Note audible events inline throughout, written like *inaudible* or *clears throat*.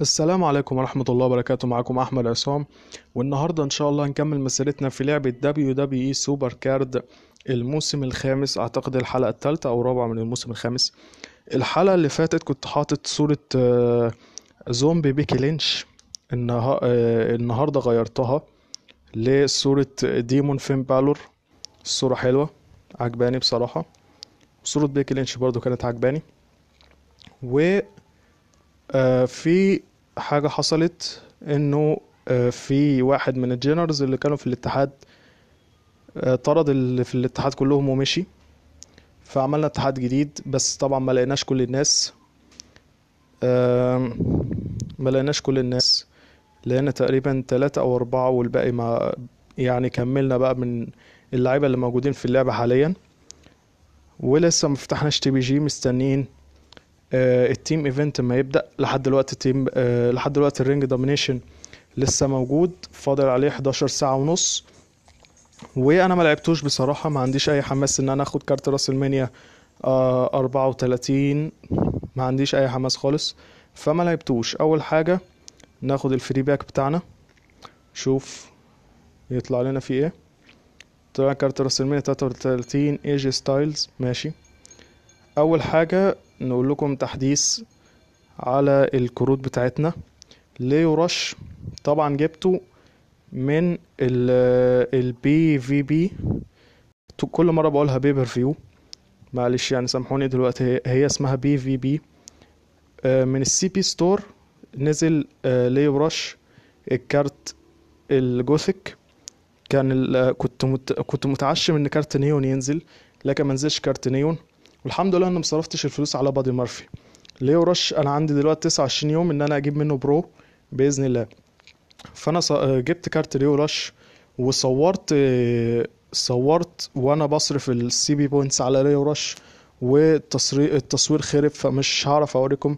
السلام عليكم ورحمة الله وبركاته معكم أحمد عصام والنهاردة إن شاء الله هنكمل مسيرتنا في لعبة WWE سوبر كارد الموسم الخامس أعتقد الحلقة الثالثة أو الرابعة من الموسم الخامس الحلقة اللي فاتت كنت حاطط صورة آه، زومبي بيكي لينش آه، النهاردة غيرتها لصورة آه، ديمون فين بالور الصورة حلوة عجباني بصراحة صورة بيكي لينش برضو كانت عجباني و في حاجة حصلت انه آه، في واحد من الجينرز اللي كانوا في الاتحاد آه، طرد اللي في الاتحاد كلهم ومشي فعملنا اتحاد جديد بس طبعا ما لقيناش كل الناس ما لقيناش كل الناس لقينا تقريبا ثلاثة او اربعة والباقي ما يعني كملنا بقى من اللعيبة اللي موجودين في اللعبة حاليا ولسه مفتحناش تي بي جي مستنيين التيم ايفنت ما يبدا لحد دلوقتي التيم آه، لحد دلوقتي الرينج دومينيشن لسه موجود فاضل عليه 11 ساعه ونص وانا ما لعبتوش بصراحه ما عنديش اي حماس ان انا اخد كارت راس المانيا 34 ما عنديش اي حماس خالص فما لعبتوش اول حاجه ناخد الفري باك بتاعنا شوف يطلع لنا فيه ايه طلع كارت راس المانيا 33 ايجي ستايلز ماشي اول حاجه نقول لكم تحديث على الكروت بتاعتنا ليو رش طبعا جبته من البي في بي كل مره بقولها بيبر فيو معلش يعني سامحوني دلوقتي هي اسمها بي في بي من السي بي ستور نزل ليو آه، رش الكارت الجوثيك كان آه، كنت كنت متعشم ان كارت نيون ينزل لكن منزلش كارت نيون والحمد لله انا مصرفتش الفلوس على بادي مارفي ليو رش انا عندي دلوقتي 29 يوم ان انا اجيب منه برو باذن الله فانا آه، جبت كارت ليو رش وصورت آه، صورت وانا بصرف السي بي بوينتس على ليو رش والتصوير التصوير خرب فمش هعرف اوريكم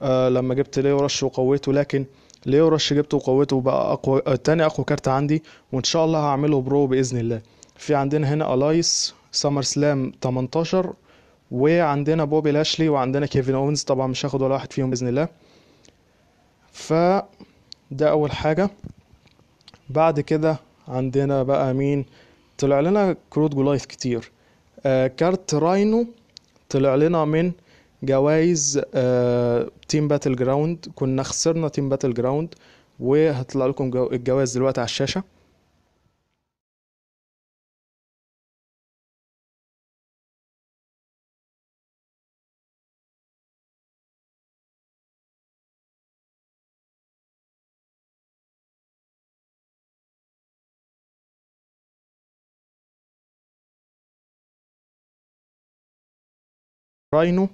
آه، لما جبت ليو رش وقويته لكن ليو رش جبته وقويته وبقى اقوى تاني اقوى كارت عندي وان شاء الله هعمله برو باذن الله في عندنا هنا الايس سمر سلام 18 وعندنا بوبي لاشلي وعندنا كيفن اونز طبعا مش هاخد ولا واحد فيهم باذن الله ف ده اول حاجه بعد كده عندنا بقى مين طلع لنا كروت جولايف كتير آه كارت راينو طلع لنا من جوائز آه تيم باتل جراوند كنا خسرنا تيم باتل جراوند وهطلع لكم الجوائز دلوقتي على الشاشه راينو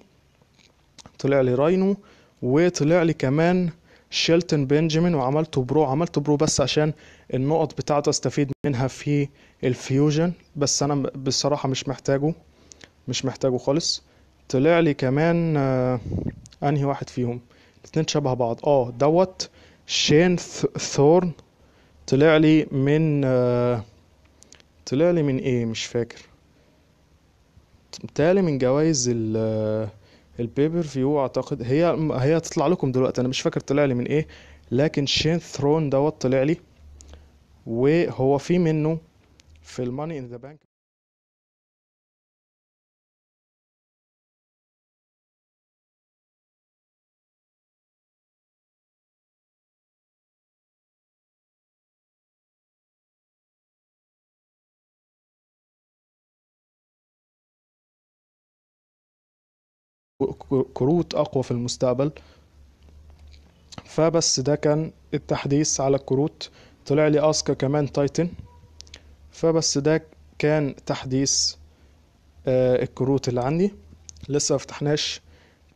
طلع لي راينو وطلع لي كمان شيلتون بنجامين وعملته برو عملته برو بس عشان النقط بتاعته استفيد منها في الفيوجن بس انا بصراحة مش محتاجه مش محتاجه خالص طلع لي كمان آه انهي واحد فيهم الاتنين شبه بعض اه دوت شين ثورن طلع لي من آه طلع لي من ايه مش فاكر متهيألي من جوائز ال آه، البيبر فيو اعتقد هي هي تطلع لكم دلوقتي انا مش فاكر طلع لي من ايه لكن شين ثرون دوت طلع لي وهو في منه في الماني ان ذا بانك كروت اقوى في المستقبل فبس ده كان التحديث على الكروت طلع لي اسكا كمان تايتن فبس ده كان تحديث آه، الكروت اللي عندي لسه مفتحناش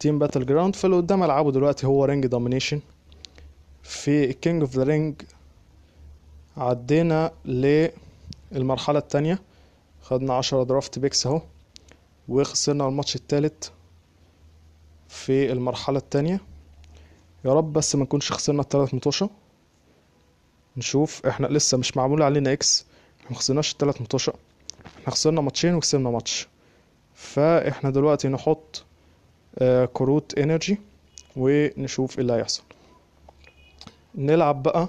تيم باتل جراوند فاللي قدام العبه دلوقتي هو رينج دومينيشن في كينج اوف ذا رينج عدينا للمرحله التانية خدنا عشرة درافت بيكس اهو وخسرنا الماتش التالت في المرحلة التانية يا رب بس ما نكونش خسرنا التلات متوشة نشوف احنا لسه مش معمول علينا اكس احنا مخسرناش التلات متوشة احنا خسرنا ماتشين وكسبنا ماتش فاحنا دلوقتي نحط آه، كروت انرجي ونشوف ايه اللي هيحصل نلعب بقى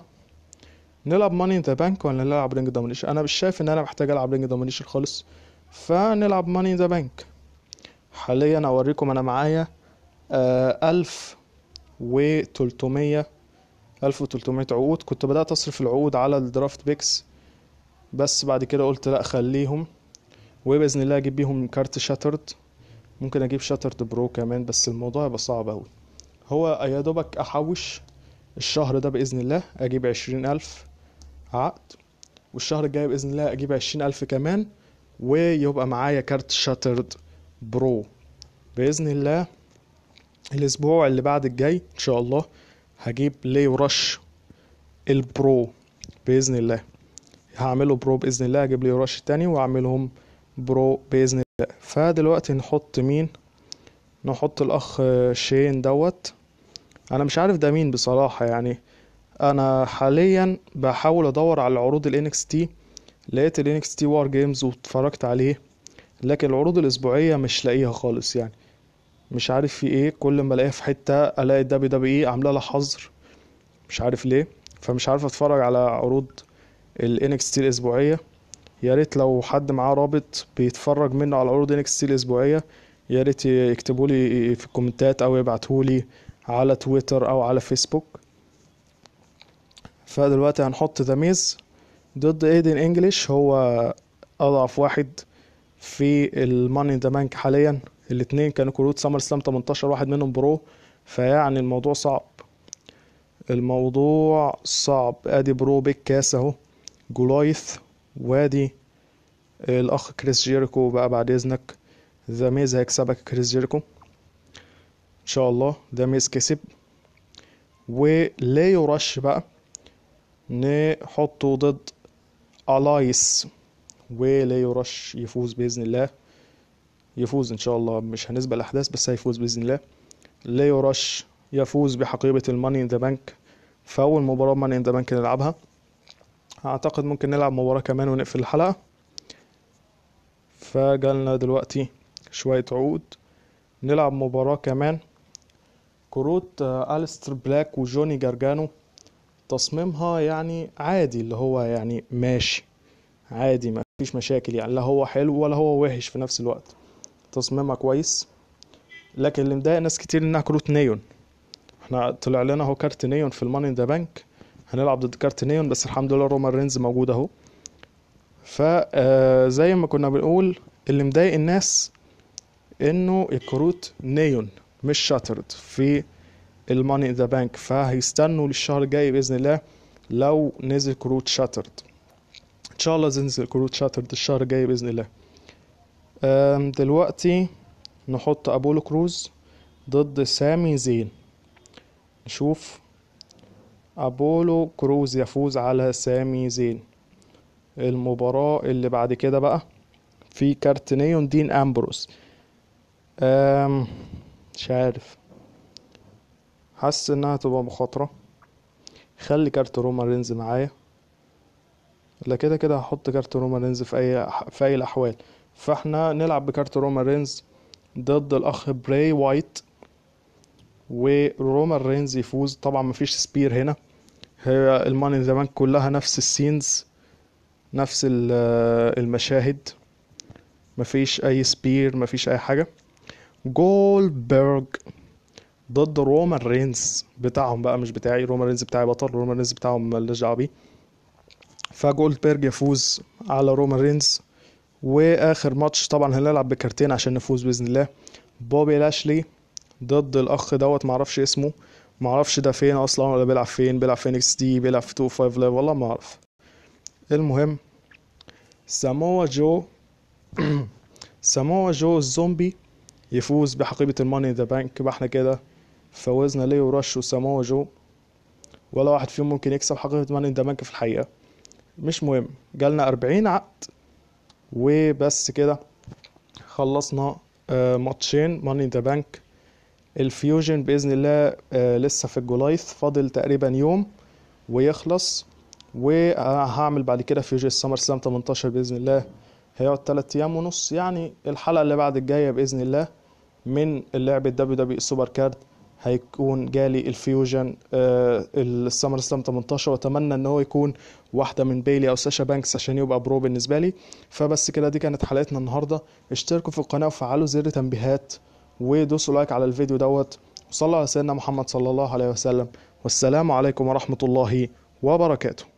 نلعب ماني ذا بانك ولا نلعب رينج دومينيشن انا مش شايف ان انا محتاج العب رينج دومينيشن خالص فنلعب ماني ذا بانك حاليا اوريكم انا معايا آه، ألف وتلتمية ألف وتلتمية عقود كنت بدأت أصرف العقود على الدرافت بيكس بس بعد كده قلت لأ خليهم وبإذن الله أجيب بيهم كارت شاترد ممكن أجيب شاترد برو كمان بس الموضوع هيبقى صعب أوي هو يا دوبك أحوش الشهر ده بإذن الله أجيب عشرين ألف عقد والشهر الجاي بإذن الله أجيب عشرين ألف كمان ويبقى معايا كارت شاترد برو بإذن الله الاسبوع اللي بعد الجاي ان شاء الله هجيب ليو رش البرو باذن الله هعمله برو باذن الله هجيب ليو رش تاني واعملهم برو باذن الله فدلوقتي نحط مين نحط الاخ شين دوت انا مش عارف ده مين بصراحه يعني انا حاليا بحاول ادور على العروض الانكس تي لقيت الانكس تي وار جيمز واتفرجت عليه لكن العروض الاسبوعيه مش لاقيها خالص يعني مش عارف في ايه كل ما الاقيها في حته الاقي الدبليو دبليو اي عامله لها حظر مش عارف ليه فمش عارف اتفرج على عروض الانكس تي الاسبوعيه يا ريت لو حد معاه رابط بيتفرج منه على عروض انكس تي الاسبوعيه يا ريت يكتبوا لي في الكومنتات او يبعتوا لي على تويتر او على فيسبوك فدلوقتي هنحط تميز ضد ايدن انجلش هو اضعف واحد في الماني ذا حاليا الاثنين كانوا كروت سمر سلام 18 واحد منهم برو فيعني الموضوع صعب الموضوع صعب ادي برو بيك كاس اهو جولايث وادي الاخ كريس جيريكو بقى بعد اذنك ذا ميز هيكسبك كريس جيريكو ان شاء الله ذا ميز كسب ولا يرش بقى نحطه ضد الايس ولا يرش يفوز باذن الله يفوز ان شاء الله مش هنسبة الاحداث بس هيفوز باذن الله ليو راش يفوز بحقيبه الماني ان ذا بانك في اول مباراه ماني ان ذا بانك نلعبها اعتقد ممكن نلعب مباراه كمان ونقفل الحلقه فجالنا دلوقتي شويه عقود نلعب مباراه كمان كروت آه، أليستر بلاك وجوني جارجانو تصميمها يعني عادي اللي هو يعني ماشي عادي ما فيش مشاكل يعني لا هو حلو ولا هو وحش في نفس الوقت تصميمها كويس لكن اللي مضايق ناس كتير انها كروت نيون احنا طلع لنا اهو كارت نيون في الماني ذا بانك هنلعب ضد كارت نيون بس الحمد لله رومان رينز موجود اهو فزي آه، ما كنا بنقول اللي مضايق الناس انه الكروت نيون مش شاترد في الماني ذا بانك فهيستنوا للشهر الجاي باذن الله لو نزل كروت شاترد ان شاء الله تنزل كروت شاترد الشهر الجاي باذن الله دلوقتي نحط ابولو كروز ضد سامي زين نشوف ابولو كروز يفوز على سامي زين المباراة اللي بعد كده بقى في كارت نيون دين امبروس أم مش عارف حاسس انها تبقى مخاطرة خلي كارت روما رينز معايا لا كده كده هحط كارت روما رينز في اي في اي الاحوال فاحنا نلعب بكارت روما رينز ضد الاخ براي وايت ورومان رينز يفوز طبعا مفيش سبير هنا هي الماني زمان كلها نفس السينز نفس آه، المشاهد مفيش اي سبير مفيش اي حاجه جولبرج ضد رومان رينز بتاعهم بقى مش بتاعي رومان رينز بتاعي بطل رومان رينز بتاعهم مالناش دعوه بيه فجولدبرج يفوز على رومان رينز واخر ماتش طبعا هنلعب بكارتين عشان نفوز باذن الله بوبي لاشلي ضد الاخ دوت معرفش اسمه معرفش ده فين اصلا ولا بيلعب فين بيلعب في اكس دي بيلعب في 25 لايف والله ما اعرف المهم ساموا جو *clears throat* ساموا جو الزومبي يفوز بحقيبة الماني ذا بانك يبقى احنا كده فوزنا ليه ورش وساموا جو ولا واحد فيهم ممكن يكسب حقيبة ماني ذا بانك في الحقيقة مش مهم جالنا أربعين عقد وبس كده خلصنا آه، ماتشين ماني ذا بانك الفيوجن باذن الله آه، لسه في الجولايث فاضل تقريبا يوم ويخلص وهعمل بعد كده فيوجن السمر سلام 18 باذن الله هيقعد 3 ايام ونص يعني الحلقه اللي بعد الجايه باذن الله من لعبه دبليو دبليو سوبر كارد هيكون جالي الفيوجن آه، السمر سلام 18 واتمنى ان هو يكون واحده من بيلي او ساشا بانكس عشان يبقى برو بالنسبه لي فبس كده دي كانت حلقتنا النهارده اشتركوا في القناه وفعلوا زر تنبيهات ودوسوا لايك على الفيديو دوت وصلوا على سيدنا محمد صلى الله عليه وسلم والسلام عليكم ورحمه الله وبركاته